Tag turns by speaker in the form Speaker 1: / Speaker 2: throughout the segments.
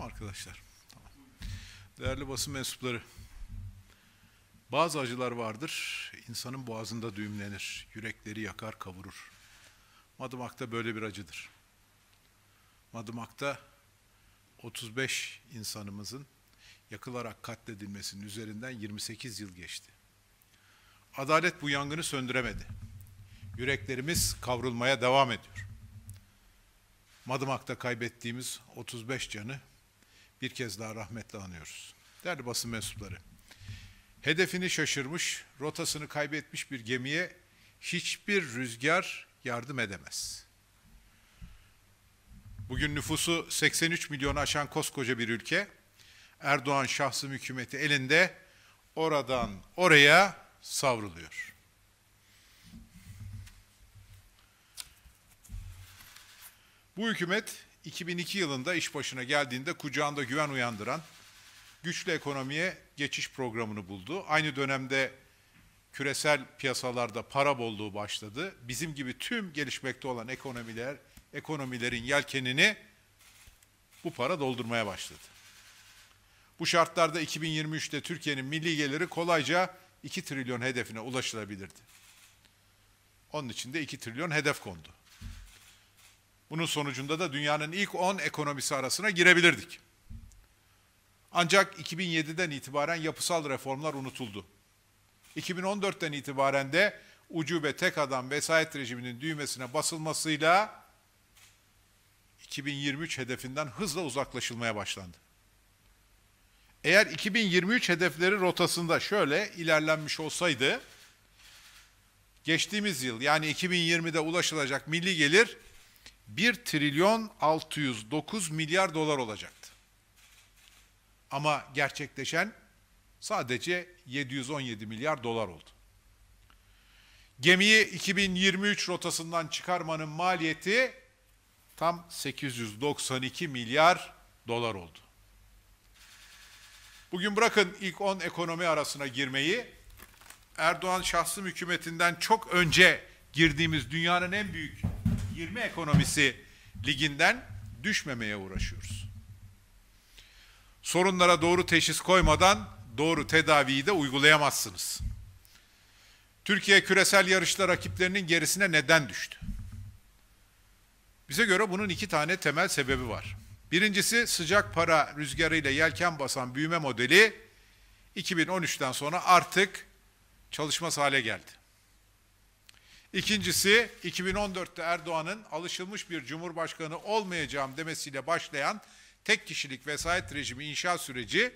Speaker 1: Arkadaşlar, tamam. değerli basın mensupları, bazı acılar vardır, insanın boğazında düğümlenir, yürekleri yakar, kavurur. Madımak'ta böyle bir acıdır. Madımak'ta 35 insanımızın yakılarak katledilmesinin üzerinden 28 yıl geçti. Adalet bu yangını söndüremedi. Yüreklerimiz kavrulmaya devam ediyor. Madımak'ta kaybettiğimiz 35 canı bir kez daha rahmetle anıyoruz. Değerli basın mensupları, hedefini şaşırmış, rotasını kaybetmiş bir gemiye hiçbir rüzgar yardım edemez. Bugün nüfusu 83 milyonu aşan koskoca bir ülke, Erdoğan şahsı hükümeti elinde oradan oraya savruluyor. Bu hükümet 2002 yılında iş başına geldiğinde kucağında güven uyandıran güçlü ekonomiye geçiş programını buldu. Aynı dönemde küresel piyasalarda para bolluğu başladı. Bizim gibi tüm gelişmekte olan ekonomiler, ekonomilerin yelkenini bu para doldurmaya başladı. Bu şartlarda 2023'te Türkiye'nin milli geliri kolayca 2 trilyon hedefine ulaşılabilirdi. Onun için de 2 trilyon hedef kondu. Bunun sonucunda da dünyanın ilk 10 ekonomisi arasına girebilirdik. Ancak 2007'den itibaren yapısal reformlar unutuldu. 2014'ten itibaren de ucube tek adam vesayet rejiminin düğmesine basılmasıyla 2023 hedefinden hızla uzaklaşılmaya başlandı. Eğer 2023 hedefleri rotasında şöyle ilerlenmiş olsaydı, geçtiğimiz yıl yani 2020'de ulaşılacak milli gelir 1 trilyon 609 milyar dolar olacaktı. Ama gerçekleşen sadece 717 milyar dolar oldu. Gemiyi 2023 rotasından çıkarmanın maliyeti tam 892 milyar dolar oldu. Bugün bırakın ilk 10 ekonomi arasına girmeyi, Erdoğan şahsım hükümetinden çok önce girdiğimiz dünyanın en büyük 20 ekonomisi liginden düşmemeye uğraşıyoruz. Sorunlara doğru teşhis koymadan doğru tedaviyi de uygulayamazsınız. Türkiye küresel yarışta rakiplerinin gerisine neden düştü? Bize göre bunun iki tane temel sebebi var. Birincisi sıcak para rüzgarıyla yelken basan büyüme modeli 2013'ten sonra artık çalışmaz hale geldi. İkincisi 2014'te Erdoğan'ın alışılmış bir cumhurbaşkanı olmayacağım demesiyle başlayan tek kişilik vesayet rejimi inşa süreci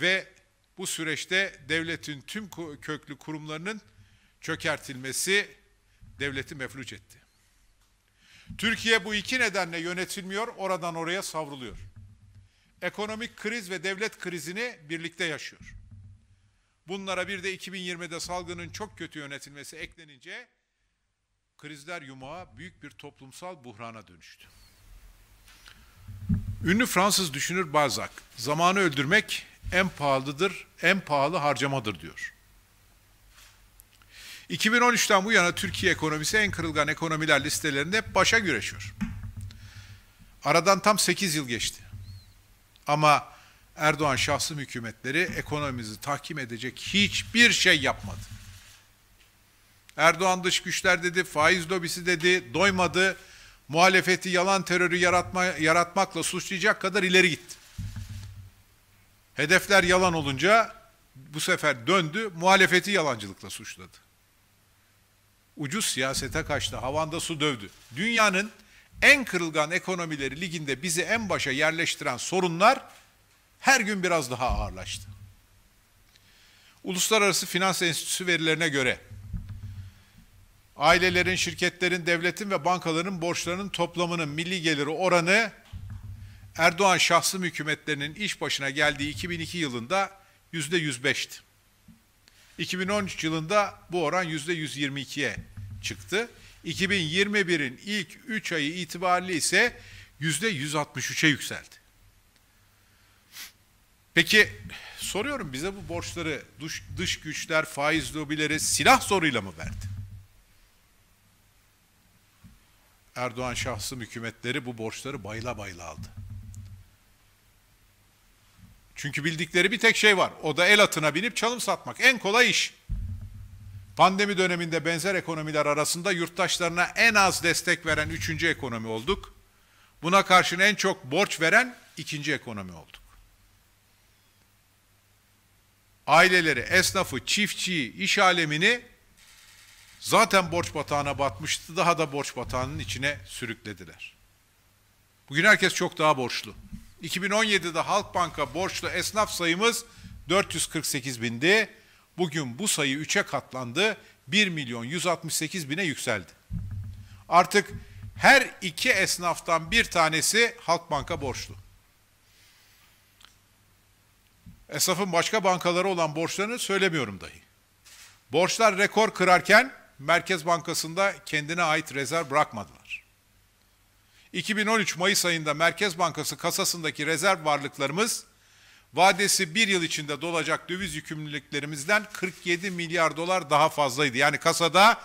Speaker 1: ve bu süreçte devletin tüm köklü kurumlarının çökertilmesi devleti mefluç etti. Türkiye bu iki nedenle yönetilmiyor, oradan oraya savruluyor. Ekonomik kriz ve devlet krizini birlikte yaşıyor. Bunlara bir de 2020'de salgının çok kötü yönetilmesi eklenince krizler yumağı büyük bir toplumsal buhrana dönüştü. Ünlü Fransız düşünür Balzac, zamanı öldürmek en pahalıdır, en pahalı harcamadır diyor. 2013'ten bu yana Türkiye ekonomisi en kırılgan ekonomiler listelerinde başa güreşiyor. Aradan tam 8 yıl geçti. Ama Erdoğan şahsi hükümetleri ekonomimizi tahkim edecek hiçbir şey yapmadı. Erdoğan dış güçler dedi, faiz lobisi dedi, doymadı. Muhalefeti yalan terörü yaratma, yaratmakla suçlayacak kadar ileri gitti. Hedefler yalan olunca bu sefer döndü, muhalefeti yalancılıkla suçladı. Ucuz siyasete kaçtı, havanda su dövdü. Dünyanın en kırılgan ekonomileri liginde bizi en başa yerleştiren sorunlar her gün biraz daha ağırlaştı. Uluslararası Finans Enstitüsü verilerine göre ailelerin, şirketlerin, devletin ve bankaların borçlarının toplamının milli geliri oranı Erdoğan şahsım hükümetlerinin iş başına geldiği 2002 yılında yüzde %105'ti. 2013 yılında bu oran yüzde %122'ye çıktı. 2021'in ilk 3 ayı itibariyle ise yüzde %163'e yükseldi. Peki soruyorum bize bu borçları dış, dış güçler, faiz lobileri silah zoruyla mı verdi? Erdoğan şahsı hükümetleri bu borçları bayla bayla aldı. Çünkü bildikleri bir tek şey var. O da el atına binip çalım satmak. En kolay iş. Pandemi döneminde benzer ekonomiler arasında yurttaşlarına en az destek veren üçüncü ekonomi olduk. Buna karşın en çok borç veren ikinci ekonomi olduk aileleri, esnafı, çiftçiyi, iş alemini zaten borç batağına batmıştı, daha da borç batağının içine sürüklediler. Bugün herkes çok daha borçlu. 2017'de Halkbank'a borçlu esnaf sayımız 448 bindi. Bugün bu sayı 3'e katlandı. 1 milyon 168 bine yükseldi. Artık her iki esnaftan bir tanesi Halkbank'a borçlu. Esaf'ın başka bankalara olan borçlarını söylemiyorum dahi. Borçlar rekor kırarken Merkez Bankası'nda kendine ait rezerv bırakmadılar. 2013 Mayıs ayında Merkez Bankası kasasındaki rezerv varlıklarımız vadesi bir yıl içinde dolacak döviz yükümlülüklerimizden 47 milyar dolar daha fazlaydı. Yani kasada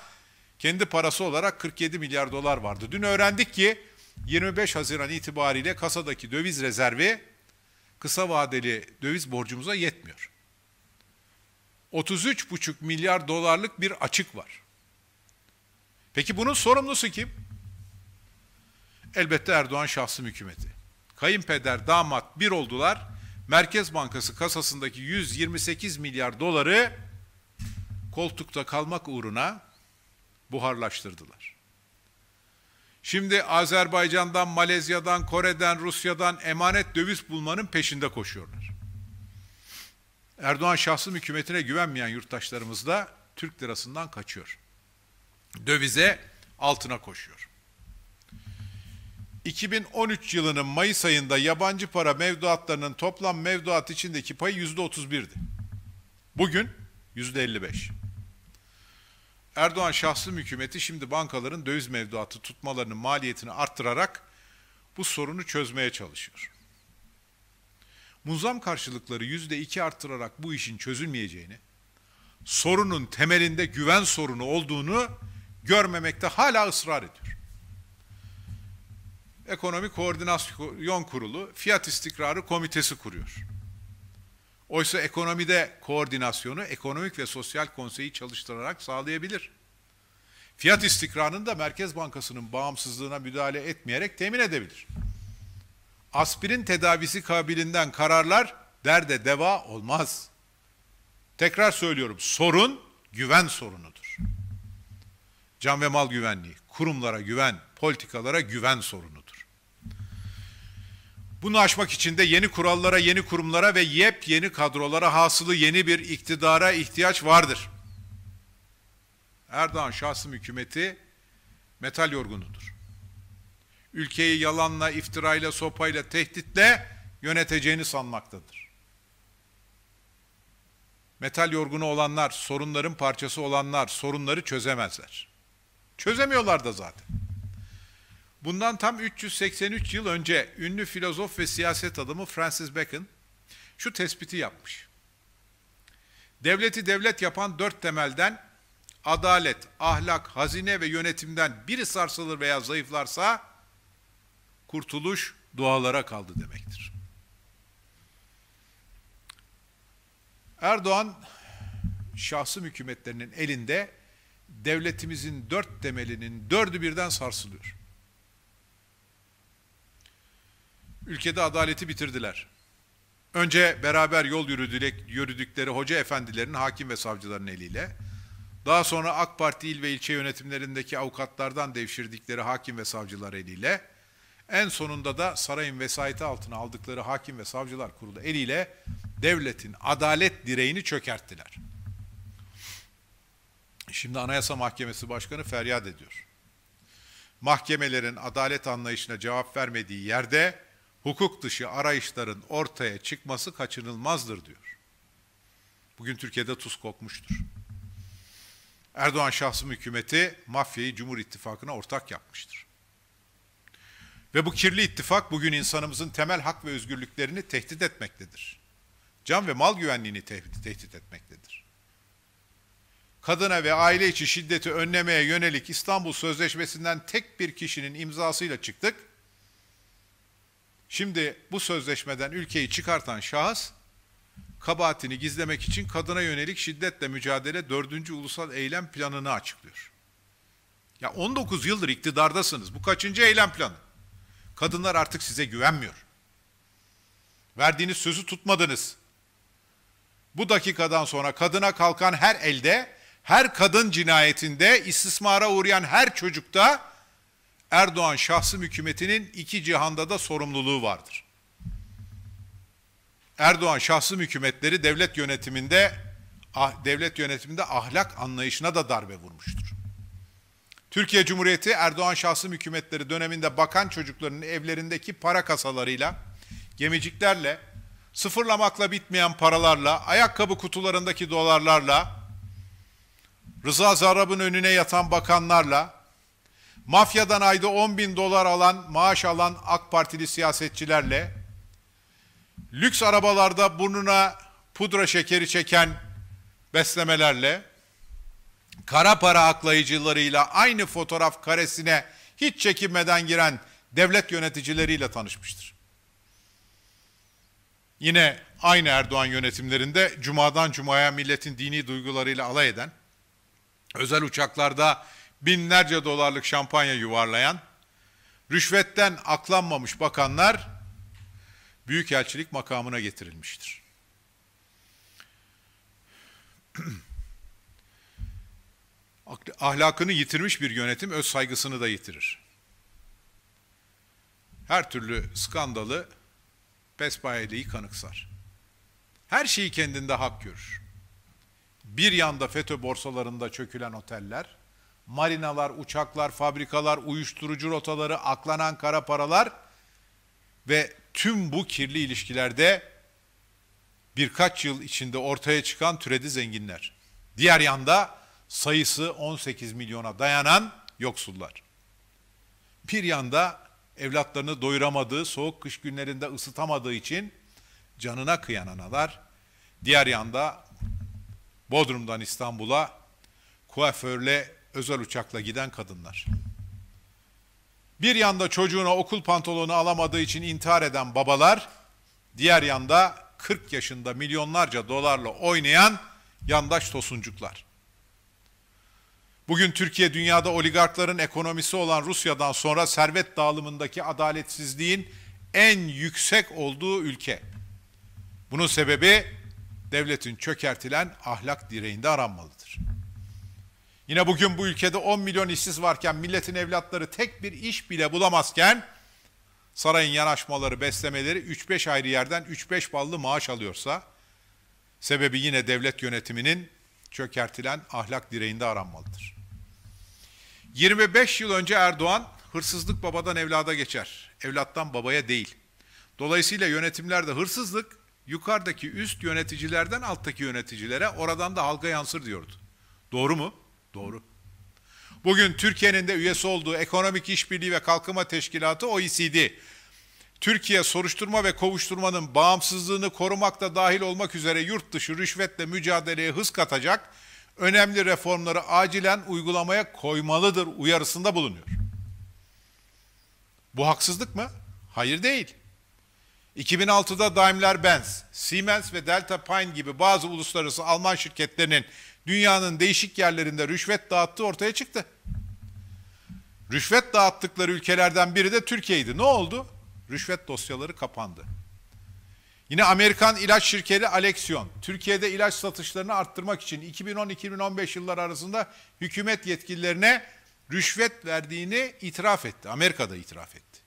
Speaker 1: kendi parası olarak 47 milyar dolar vardı. Dün öğrendik ki 25 Haziran itibariyle kasadaki döviz rezervi kısa vadeli döviz borcumuza yetmiyor. 33,5 milyar dolarlık bir açık var. Peki bunun sorumlusu kim? Elbette Erdoğan şahsi hükümeti. Kayınpeder, damat bir oldular. Merkez Bankası kasasındaki 128 milyar doları koltukta kalmak uğruna buharlaştırdılar. Şimdi Azerbaycan'dan, Malezya'dan, Kore'den, Rusya'dan emanet döviz bulmanın peşinde koşuyorlar. Erdoğan şahsım hükümetine güvenmeyen yurttaşlarımız da Türk lirasından kaçıyor. Dövize altına koşuyor. 2013 yılının Mayıs ayında yabancı para mevduatlarının toplam mevduat içindeki payı %31'di. Bugün %55. Erdoğan şahsi hükümeti şimdi bankaların döviz mevduatı tutmalarının maliyetini arttırarak bu sorunu çözmeye çalışıyor. Muzam karşılıkları yüzde iki arttırarak bu işin çözülmeyeceğini, sorunun temelinde güven sorunu olduğunu görmemekte hala ısrar ediyor. Ekonomi Koordinasyon Kurulu Fiyat İstikrarı Komitesi kuruyor. Oysa ekonomide koordinasyonu ekonomik ve sosyal konseyi çalıştırarak sağlayabilir. Fiyat istikrarını da Merkez Bankası'nın bağımsızlığına müdahale etmeyerek temin edebilir. Aspirin tedavisi kabilinden kararlar derde deva olmaz. Tekrar söylüyorum sorun güven sorunudur. Can ve mal güvenliği, kurumlara güven, politikalara güven sorunudur. Bunu aşmak için de yeni kurallara, yeni kurumlara ve yepyeni kadrolara hasılı yeni bir iktidara ihtiyaç vardır. Erdoğan şahsım hükümeti metal yorgunudur. Ülkeyi yalanla, iftirayla, sopayla, tehditle yöneteceğini sanmaktadır. Metal yorgunu olanlar, sorunların parçası olanlar sorunları çözemezler. Çözemiyorlar da zaten. Bundan tam 383 yıl önce ünlü filozof ve siyaset adamı Francis Bacon şu tespiti yapmış. Devleti devlet yapan dört temelden adalet, ahlak, hazine ve yönetimden biri sarsılır veya zayıflarsa kurtuluş dualara kaldı demektir. Erdoğan şahsım hükümetlerinin elinde devletimizin dört temelinin dördü birden sarsılıyor. ülkede adaleti bitirdiler. Önce beraber yol yürüdük, yürüdükleri hoca efendilerin, hakim ve savcıların eliyle, daha sonra AK Parti il ve ilçe yönetimlerindeki avukatlardan devşirdikleri hakim ve savcılar eliyle, en sonunda da sarayın vesayeti altına aldıkları hakim ve savcılar kurulu eliyle devletin adalet direğini çökerttiler. Şimdi Anayasa Mahkemesi Başkanı feryat ediyor. Mahkemelerin adalet anlayışına cevap vermediği yerde hukuk dışı arayışların ortaya çıkması kaçınılmazdır diyor. Bugün Türkiye'de tuz kokmuştur. Erdoğan şahsım hükümeti mafyayı Cumhur İttifakı'na ortak yapmıştır. Ve bu kirli ittifak bugün insanımızın temel hak ve özgürlüklerini tehdit etmektedir. Can ve mal güvenliğini tehdit, etmektedir. Kadına ve aile içi şiddeti önlemeye yönelik İstanbul Sözleşmesi'nden tek bir kişinin imzasıyla çıktık Şimdi bu sözleşmeden ülkeyi çıkartan şahıs kabahatini gizlemek için kadına yönelik şiddetle mücadele 4. ulusal eylem planını açıklıyor. Ya 19 yıldır iktidardasınız. Bu kaçıncı eylem planı? Kadınlar artık size güvenmiyor. Verdiğiniz sözü tutmadınız. Bu dakikadan sonra kadına kalkan her elde, her kadın cinayetinde, istismara uğrayan her çocukta Erdoğan şahsi hükümetinin iki cihanda da sorumluluğu vardır. Erdoğan şahsi hükümetleri devlet yönetiminde ah, devlet yönetiminde ahlak anlayışına da darbe vurmuştur. Türkiye Cumhuriyeti Erdoğan şahsi hükümetleri döneminde bakan çocuklarının evlerindeki para kasalarıyla, gemiciklerle, sıfırlamakla bitmeyen paralarla, ayakkabı kutularındaki dolarlarla, Rıza Zarrab'ın önüne yatan bakanlarla, mafyadan ayda 10 bin dolar alan, maaş alan AK Partili siyasetçilerle, lüks arabalarda burnuna pudra şekeri çeken beslemelerle, kara para aklayıcılarıyla aynı fotoğraf karesine hiç çekinmeden giren devlet yöneticileriyle tanışmıştır. Yine aynı Erdoğan yönetimlerinde cumadan cumaya milletin dini duygularıyla alay eden, özel uçaklarda binlerce dolarlık şampanya yuvarlayan, rüşvetten aklanmamış bakanlar büyükelçilik makamına getirilmiştir. Ahlakını yitirmiş bir yönetim öz saygısını da yitirir. Her türlü skandalı pesbayeliği kanıksar. Her şeyi kendinde hak görür. Bir yanda FETÖ borsalarında çökülen oteller, marinalar, uçaklar, fabrikalar, uyuşturucu rotaları, aklanan kara paralar ve tüm bu kirli ilişkilerde birkaç yıl içinde ortaya çıkan türedi zenginler. Diğer yanda sayısı 18 milyona dayanan yoksullar. Bir yanda evlatlarını doyuramadığı, soğuk kış günlerinde ısıtamadığı için canına kıyan analar, diğer yanda Bodrum'dan İstanbul'a kuaförle özel uçakla giden kadınlar. Bir yanda çocuğuna okul pantolonu alamadığı için intihar eden babalar, diğer yanda 40 yaşında milyonlarca dolarla oynayan yandaş tosuncuklar. Bugün Türkiye dünyada oligarkların ekonomisi olan Rusya'dan sonra servet dağılımındaki adaletsizliğin en yüksek olduğu ülke. Bunun sebebi devletin çökertilen ahlak direğinde aranmalıdır. Yine bugün bu ülkede 10 milyon işsiz varken milletin evlatları tek bir iş bile bulamazken sarayın yanaşmaları, beslemeleri 3-5 ayrı yerden 3-5 ballı maaş alıyorsa sebebi yine devlet yönetiminin çökertilen ahlak direğinde aranmalıdır. 25 yıl önce Erdoğan hırsızlık babadan evlada geçer, evlattan babaya değil. Dolayısıyla yönetimlerde hırsızlık yukarıdaki üst yöneticilerden alttaki yöneticilere, oradan da halka yansır diyordu. Doğru mu? Doğru. Bugün Türkiye'nin de üyesi olduğu Ekonomik İşbirliği ve Kalkınma Teşkilatı OECD, Türkiye soruşturma ve kovuşturmanın bağımsızlığını korumakta dahil olmak üzere yurt dışı rüşvetle mücadeleye hız katacak önemli reformları acilen uygulamaya koymalıdır uyarısında bulunuyor. Bu haksızlık mı? Hayır değil. 2006'da Daimler-Benz, Siemens ve Delta Pine gibi bazı uluslararası Alman şirketlerinin dünyanın değişik yerlerinde rüşvet dağıttığı ortaya çıktı. Rüşvet dağıttıkları ülkelerden biri de Türkiye'ydi. Ne oldu? Rüşvet dosyaları kapandı. Yine Amerikan ilaç şirketi Alexion, Türkiye'de ilaç satışlarını arttırmak için 2010-2015 yılları arasında hükümet yetkililerine rüşvet verdiğini itiraf etti. Amerika'da itiraf etti.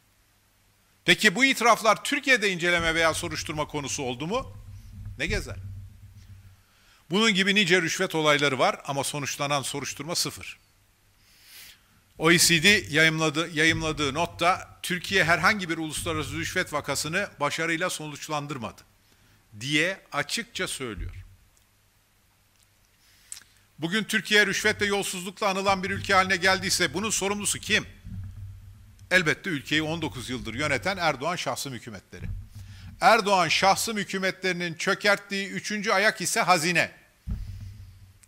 Speaker 1: Peki bu itiraflar Türkiye'de inceleme veya soruşturma konusu oldu mu? Ne gezer? Bunun gibi nice rüşvet olayları var ama sonuçlanan soruşturma sıfır. OECD yayımladı, yayımladığı notta Türkiye herhangi bir uluslararası rüşvet vakasını başarıyla sonuçlandırmadı diye açıkça söylüyor. Bugün Türkiye rüşvet ve yolsuzlukla anılan bir ülke haline geldiyse bunun sorumlusu kim? Elbette ülkeyi 19 yıldır yöneten Erdoğan şahsım hükümetleri. Erdoğan şahsım hükümetlerinin çökerttiği üçüncü ayak ise hazine.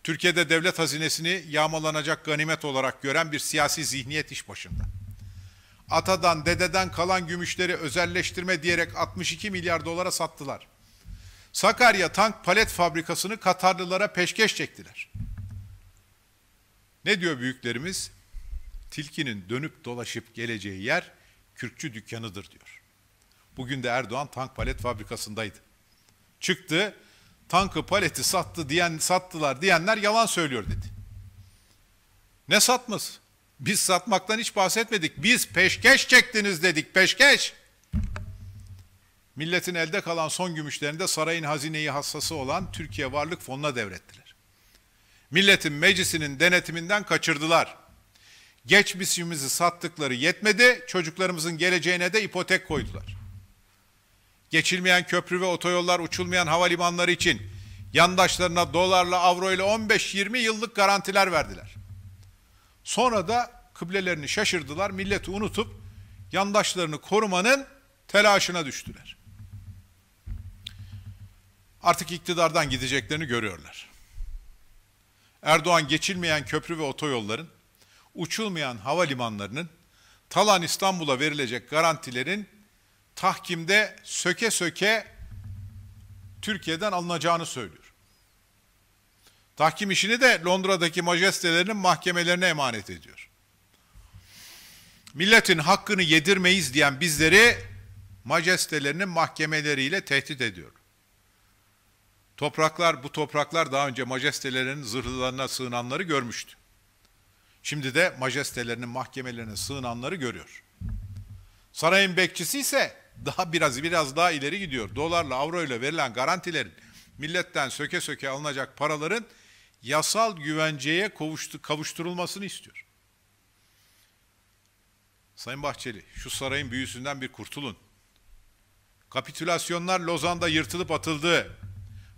Speaker 1: Türkiye'de devlet hazinesini yağmalanacak ganimet olarak gören bir siyasi zihniyet iş başında. Atadan, dededen kalan gümüşleri özelleştirme diyerek 62 milyar dolara sattılar. Sakarya tank palet fabrikasını Katarlılara peşkeş çektiler. Ne diyor büyüklerimiz? Tilkinin dönüp dolaşıp geleceği yer kürkçü dükkanıdır diyor. Bugün de Erdoğan tank palet fabrikasındaydı. Çıktı, tankı paleti sattı diyen sattılar diyenler yalan söylüyor dedi. Ne satmaz? Biz satmaktan hiç bahsetmedik. Biz peşkeş çektiniz dedik, peşkeş. Milletin elde kalan son gümüşlerini de sarayın hazineyi hassası olan Türkiye Varlık Fonu'na devrettiler. Milletin meclisinin denetiminden kaçırdılar. Geçmişimizi sattıkları yetmedi, çocuklarımızın geleceğine de ipotek koydular geçilmeyen köprü ve otoyollar, uçulmayan havalimanları için yandaşlarına dolarla, avro ile 15-20 yıllık garantiler verdiler. Sonra da kıblelerini şaşırdılar, milleti unutup yandaşlarını korumanın telaşına düştüler. Artık iktidardan gideceklerini görüyorlar. Erdoğan geçilmeyen köprü ve otoyolların, uçulmayan havalimanlarının, talan İstanbul'a verilecek garantilerin tahkimde söke söke Türkiye'den alınacağını söylüyor. Tahkim işini de Londra'daki majestelerinin mahkemelerine emanet ediyor. Milletin hakkını yedirmeyiz diyen bizleri majestelerinin mahkemeleriyle tehdit ediyor. Topraklar, bu topraklar daha önce majestelerinin zırhlarına sığınanları görmüştü. Şimdi de majestelerinin mahkemelerine sığınanları görüyor. Sarayın bekçisi ise daha biraz biraz daha ileri gidiyor. Dolarla, ile verilen garantilerin milletten söke söke alınacak paraların yasal güvenceye kavuşturulmasını istiyor. Sayın Bahçeli, şu sarayın büyüsünden bir kurtulun. Kapitülasyonlar Lozan'da yırtılıp atıldı.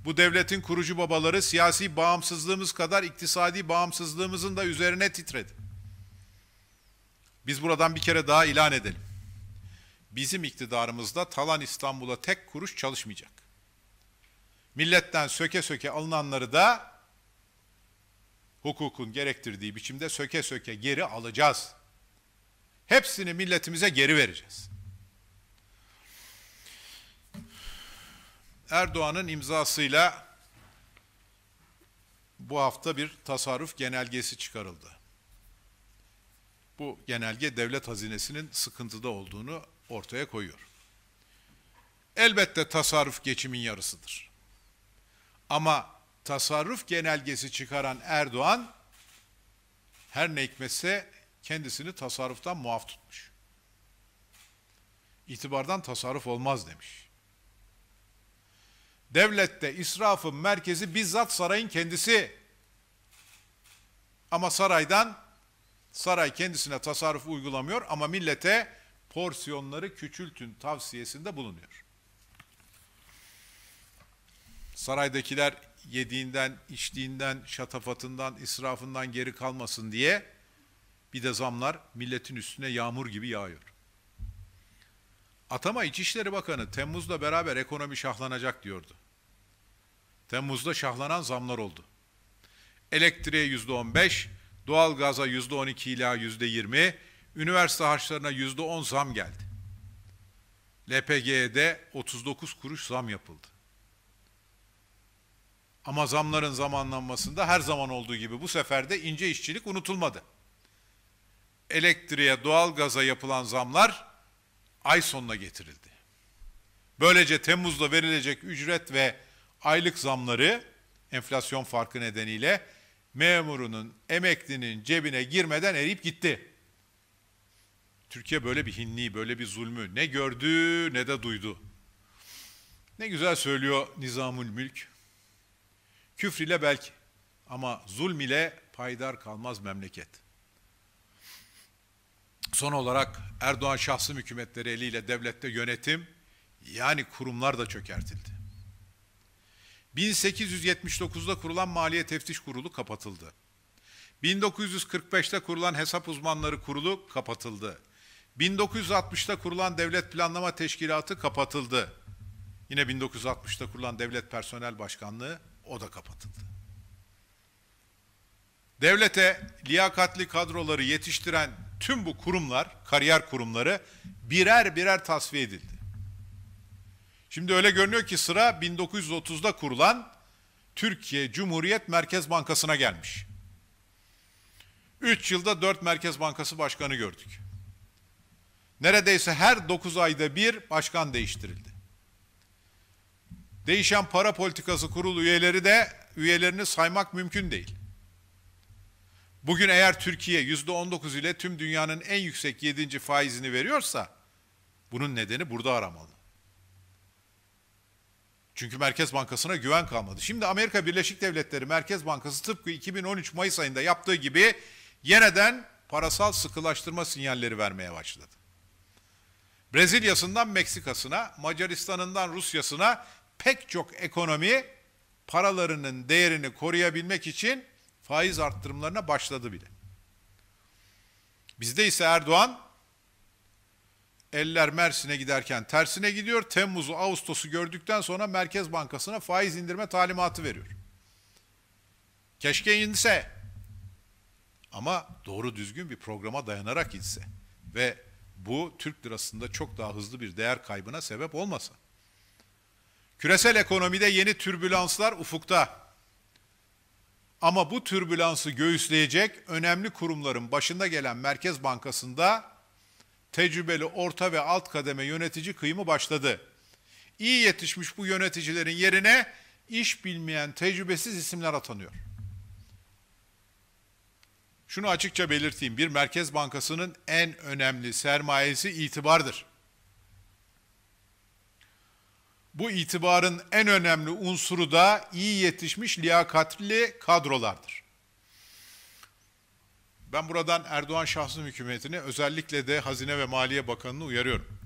Speaker 1: Bu devletin kurucu babaları siyasi bağımsızlığımız kadar iktisadi bağımsızlığımızın da üzerine titredi. Biz buradan bir kere daha ilan edelim bizim iktidarımızda talan İstanbul'a tek kuruş çalışmayacak. Milletten söke söke alınanları da hukukun gerektirdiği biçimde söke söke geri alacağız. Hepsini milletimize geri vereceğiz. Erdoğan'ın imzasıyla bu hafta bir tasarruf genelgesi çıkarıldı. Bu genelge devlet hazinesinin sıkıntıda olduğunu ortaya koyuyor. Elbette tasarruf geçimin yarısıdır. Ama tasarruf genelgesi çıkaran Erdoğan her ne hikmetse kendisini tasarruftan muaf tutmuş. İtibardan tasarruf olmaz demiş. Devlette israfın merkezi bizzat sarayın kendisi. Ama saraydan saray kendisine tasarruf uygulamıyor ama millete porsiyonları küçültün tavsiyesinde bulunuyor. Saraydakiler yediğinden, içtiğinden, şatafatından, israfından geri kalmasın diye bir de zamlar milletin üstüne yağmur gibi yağıyor. Atama İçişleri Bakanı Temmuz'la beraber ekonomi şahlanacak diyordu. Temmuz'da şahlanan zamlar oldu. Elektriğe yüzde on beş, doğalgaza yüzde on iki ila yüzde yirmi, Üniversite harçlarına yüzde on zam geldi. LPG'ye de 39 kuruş zam yapıldı. Ama zamların zamanlanmasında her zaman olduğu gibi bu sefer de ince işçilik unutulmadı. Elektriğe, doğalgaza yapılan zamlar ay sonuna getirildi. Böylece Temmuz'da verilecek ücret ve aylık zamları enflasyon farkı nedeniyle memurunun, emeklinin cebine girmeden eriyip gitti. Türkiye böyle bir hinliği, böyle bir zulmü ne gördü ne de duydu. Ne güzel söylüyor Nizamül Mülk. Küfr ile belki ama zulm ile paydar kalmaz memleket. Son olarak Erdoğan şahsım hükümetleri eliyle devlette yönetim yani kurumlar da çökertildi. 1879'da kurulan Maliye Teftiş Kurulu kapatıldı. 1945'te kurulan Hesap Uzmanları Kurulu kapatıldı. 1960'ta kurulan Devlet Planlama Teşkilatı kapatıldı. Yine 1960'ta kurulan Devlet Personel Başkanlığı o da kapatıldı. Devlete liyakatli kadroları yetiştiren tüm bu kurumlar, kariyer kurumları birer birer tasfiye edildi. Şimdi öyle görünüyor ki sıra 1930'da kurulan Türkiye Cumhuriyet Merkez Bankası'na gelmiş. 3 yılda 4 Merkez Bankası Başkanı gördük. Neredeyse her 9 ayda bir başkan değiştirildi. Değişen para politikası kurul üyeleri de üyelerini saymak mümkün değil. Bugün eğer Türkiye %19 ile tüm dünyanın en yüksek 7. faizini veriyorsa bunun nedeni burada aramalı. Çünkü Merkez Bankası'na güven kalmadı. Şimdi Amerika Birleşik Devletleri Merkez Bankası tıpkı 2013 Mayıs ayında yaptığı gibi yeniden parasal sıkılaştırma sinyalleri vermeye başladı. Brezilya'sından Meksika'sına, Macaristan'ından Rusya'sına pek çok ekonomi paralarının değerini koruyabilmek için faiz arttırımlarına başladı bile. Bizde ise Erdoğan eller Mersin'e giderken tersine gidiyor. Temmuz'u, Ağustos'u gördükten sonra Merkez Bankası'na faiz indirme talimatı veriyor. Keşke inse. Ama doğru düzgün bir programa dayanarak inse. Ve bu Türk lirasında çok daha hızlı bir değer kaybına sebep olmasa. Küresel ekonomide yeni türbülanslar ufukta. Ama bu türbülansı göğüsleyecek önemli kurumların başında gelen Merkez Bankası'nda tecrübeli orta ve alt kademe yönetici kıyımı başladı. İyi yetişmiş bu yöneticilerin yerine iş bilmeyen tecrübesiz isimler atanıyor. Şunu açıkça belirteyim. Bir merkez bankasının en önemli sermayesi itibardır. Bu itibarın en önemli unsuru da iyi yetişmiş liyakatli kadrolardır. Ben buradan Erdoğan şahsım hükümetini özellikle de Hazine ve Maliye Bakanı'nı uyarıyorum.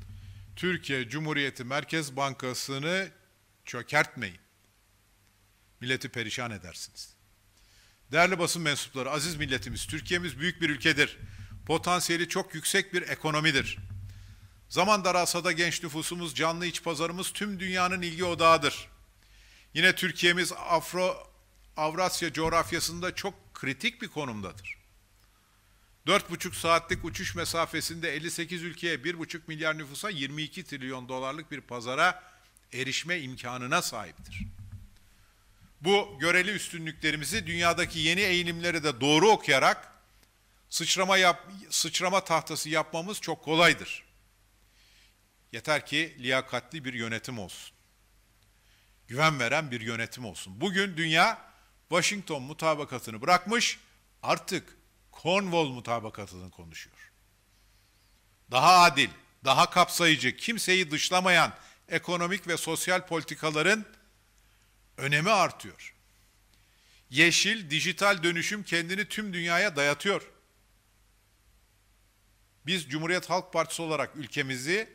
Speaker 1: Türkiye Cumhuriyeti Merkez Bankası'nı çökertmeyin. Milleti perişan edersiniz. Değerli basın mensupları, aziz milletimiz, Türkiye'miz büyük bir ülkedir. Potansiyeli çok yüksek bir ekonomidir. Zaman daralsa da genç nüfusumuz, canlı iç pazarımız tüm dünyanın ilgi odağıdır. Yine Türkiye'miz Afro Avrasya coğrafyasında çok kritik bir konumdadır. 4,5 saatlik uçuş mesafesinde 58 ülkeye 1,5 milyar nüfusa 22 trilyon dolarlık bir pazara erişme imkanına sahiptir bu göreli üstünlüklerimizi dünyadaki yeni eğilimleri de doğru okuyarak sıçrama yap, sıçrama tahtası yapmamız çok kolaydır. Yeter ki liyakatli bir yönetim olsun. Güven veren bir yönetim olsun. Bugün dünya Washington mutabakatını bırakmış, artık Cornwall mutabakatını konuşuyor. Daha adil, daha kapsayıcı, kimseyi dışlamayan ekonomik ve sosyal politikaların önemi artıyor. Yeşil, dijital dönüşüm kendini tüm dünyaya dayatıyor. Biz Cumhuriyet Halk Partisi olarak ülkemizi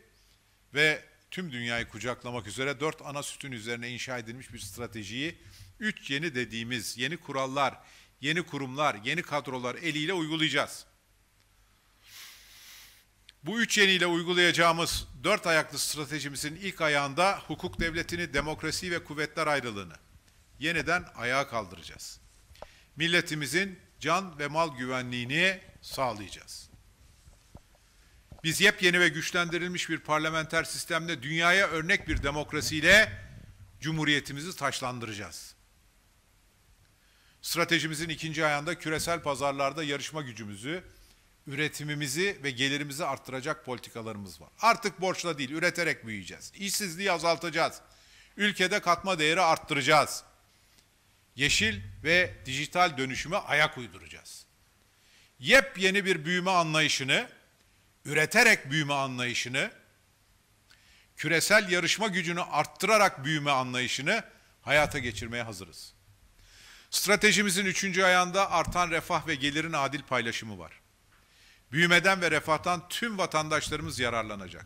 Speaker 1: ve tüm dünyayı kucaklamak üzere dört ana sütun üzerine inşa edilmiş bir stratejiyi üç yeni dediğimiz yeni kurallar, yeni kurumlar, yeni kadrolar eliyle uygulayacağız. Bu üç yeniyle uygulayacağımız dört ayaklı stratejimizin ilk ayağında hukuk devletini, demokrasi ve kuvvetler ayrılığını yeniden ayağa kaldıracağız. Milletimizin can ve mal güvenliğini sağlayacağız. Biz yepyeni ve güçlendirilmiş bir parlamenter sistemle dünyaya örnek bir demokrasiyle cumhuriyetimizi taşlandıracağız. Stratejimizin ikinci ayağında küresel pazarlarda yarışma gücümüzü, üretimimizi ve gelirimizi arttıracak politikalarımız var. Artık borçla değil, üreterek büyüyeceğiz. İşsizliği azaltacağız. Ülkede katma değeri arttıracağız. Yeşil ve dijital dönüşüme ayak uyduracağız. Yepyeni bir büyüme anlayışını, üreterek büyüme anlayışını, küresel yarışma gücünü arttırarak büyüme anlayışını hayata geçirmeye hazırız. Stratejimizin üçüncü ayağında artan refah ve gelirin adil paylaşımı var büyümeden ve refahtan tüm vatandaşlarımız yararlanacak.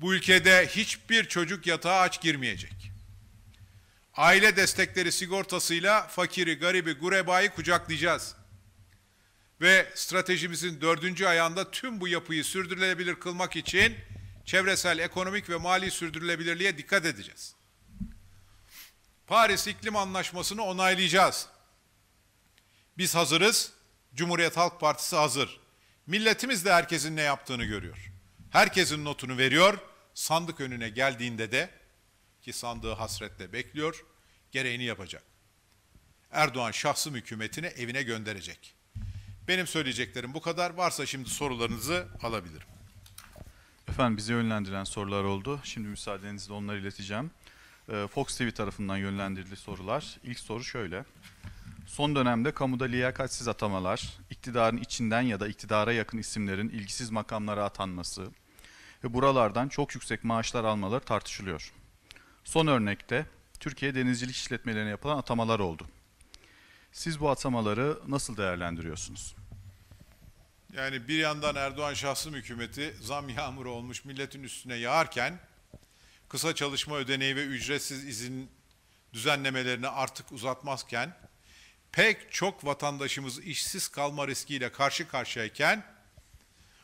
Speaker 1: Bu ülkede hiçbir çocuk yatağa aç girmeyecek. Aile destekleri sigortasıyla fakiri, garibi, gurebayı kucaklayacağız. Ve stratejimizin dördüncü ayağında tüm bu yapıyı sürdürülebilir kılmak için çevresel, ekonomik ve mali sürdürülebilirliğe dikkat edeceğiz. Paris İklim Anlaşması'nı onaylayacağız. Biz hazırız, Cumhuriyet Halk Partisi hazır. Milletimiz de herkesin ne yaptığını görüyor. Herkesin notunu veriyor. Sandık önüne geldiğinde de ki sandığı hasretle bekliyor, gereğini yapacak. Erdoğan şahsım hükümetini evine gönderecek. Benim söyleyeceklerim bu kadar. Varsa şimdi sorularınızı
Speaker 2: alabilirim. Efendim bizi yönlendiren sorular oldu. Şimdi müsaadenizle onları ileteceğim. Ee, Fox TV tarafından yönlendirildi sorular. İlk soru şöyle. Son dönemde kamuda liyakatsiz atamalar, iktidarın içinden ya da iktidara yakın isimlerin ilgisiz makamlara atanması ve buralardan çok yüksek maaşlar almaları tartışılıyor. Son örnekte Türkiye denizcilik işletmelerine yapılan atamalar oldu. Siz bu atamaları nasıl değerlendiriyorsunuz?
Speaker 1: Yani bir yandan Erdoğan şahsım hükümeti zam yağmuru olmuş milletin üstüne yağarken kısa çalışma ödeneği ve ücretsiz izin düzenlemelerini artık uzatmazken pek çok vatandaşımız işsiz kalma riskiyle karşı karşıyayken,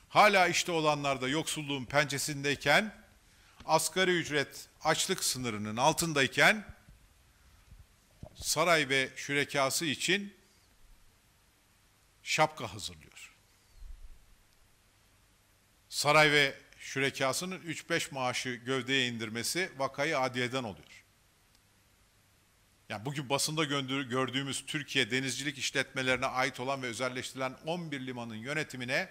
Speaker 1: hala işte olanlar da yoksulluğun pençesindeyken, asgari ücret açlık sınırının altındayken, saray ve şürekası için şapka hazırlıyor. Saray ve şürekasının 3-5 maaşı gövdeye indirmesi vakayı adiyeden oluyor. Yani bugün basında gördüğümüz Türkiye denizcilik işletmelerine ait olan ve özelleştirilen 11 limanın yönetimine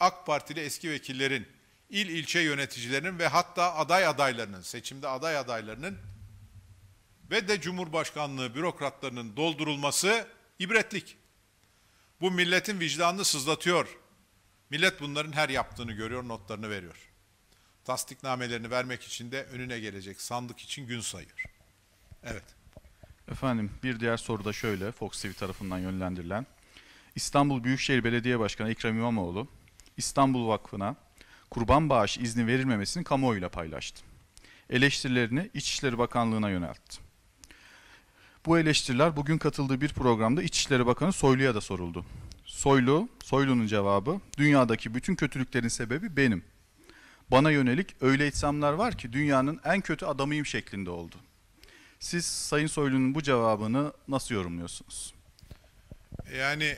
Speaker 1: AK Partili eski vekillerin, il ilçe yöneticilerinin ve hatta aday adaylarının, seçimde aday adaylarının ve de Cumhurbaşkanlığı bürokratlarının doldurulması ibretlik. Bu milletin vicdanını sızlatıyor. Millet bunların her yaptığını görüyor, notlarını veriyor. Tasdiknamelerini vermek için de önüne gelecek sandık için gün sayıyor.
Speaker 2: Evet. Efendim bir diğer soru da şöyle Fox TV tarafından yönlendirilen. İstanbul Büyükşehir Belediye Başkanı Ekrem İmamoğlu İstanbul Vakfı'na kurban bağış izni verilmemesini kamuoyuyla paylaştı. Eleştirilerini İçişleri Bakanlığı'na yöneltti. Bu eleştiriler bugün katıldığı bir programda İçişleri Bakanı Soylu'ya da soruldu. Soylu, Soylu'nun cevabı dünyadaki bütün kötülüklerin sebebi benim. Bana yönelik öyle ithamlar var ki dünyanın en kötü adamıyım şeklinde oldu. Siz Sayın Soylu'nun bu cevabını nasıl yorumluyorsunuz?
Speaker 1: Yani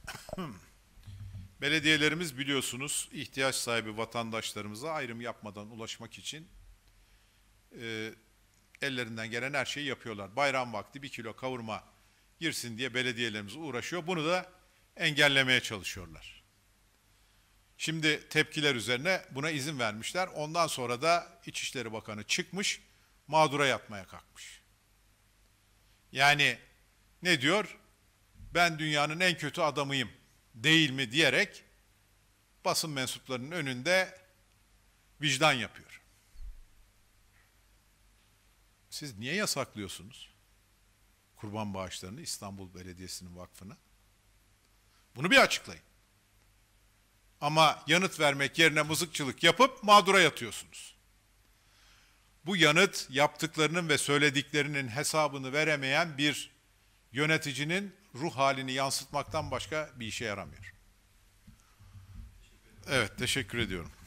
Speaker 1: belediyelerimiz biliyorsunuz ihtiyaç sahibi vatandaşlarımıza ayrım yapmadan ulaşmak için e, ellerinden gelen her şeyi yapıyorlar. Bayram vakti bir kilo kavurma girsin diye belediyelerimiz uğraşıyor. Bunu da engellemeye çalışıyorlar. Şimdi tepkiler üzerine buna izin vermişler. Ondan sonra da İçişleri Bakanı çıkmış mağdura yatmaya kalkmış. Yani ne diyor? Ben dünyanın en kötü adamıyım değil mi diyerek basın mensuplarının önünde vicdan yapıyor. Siz niye yasaklıyorsunuz kurban bağışlarını İstanbul Belediyesi'nin vakfına? Bunu bir açıklayın. Ama yanıt vermek yerine mızıkçılık yapıp mağdura yatıyorsunuz bu yanıt yaptıklarının ve söylediklerinin hesabını veremeyen bir yöneticinin ruh halini yansıtmaktan başka bir işe yaramıyor. Evet, teşekkür ediyorum.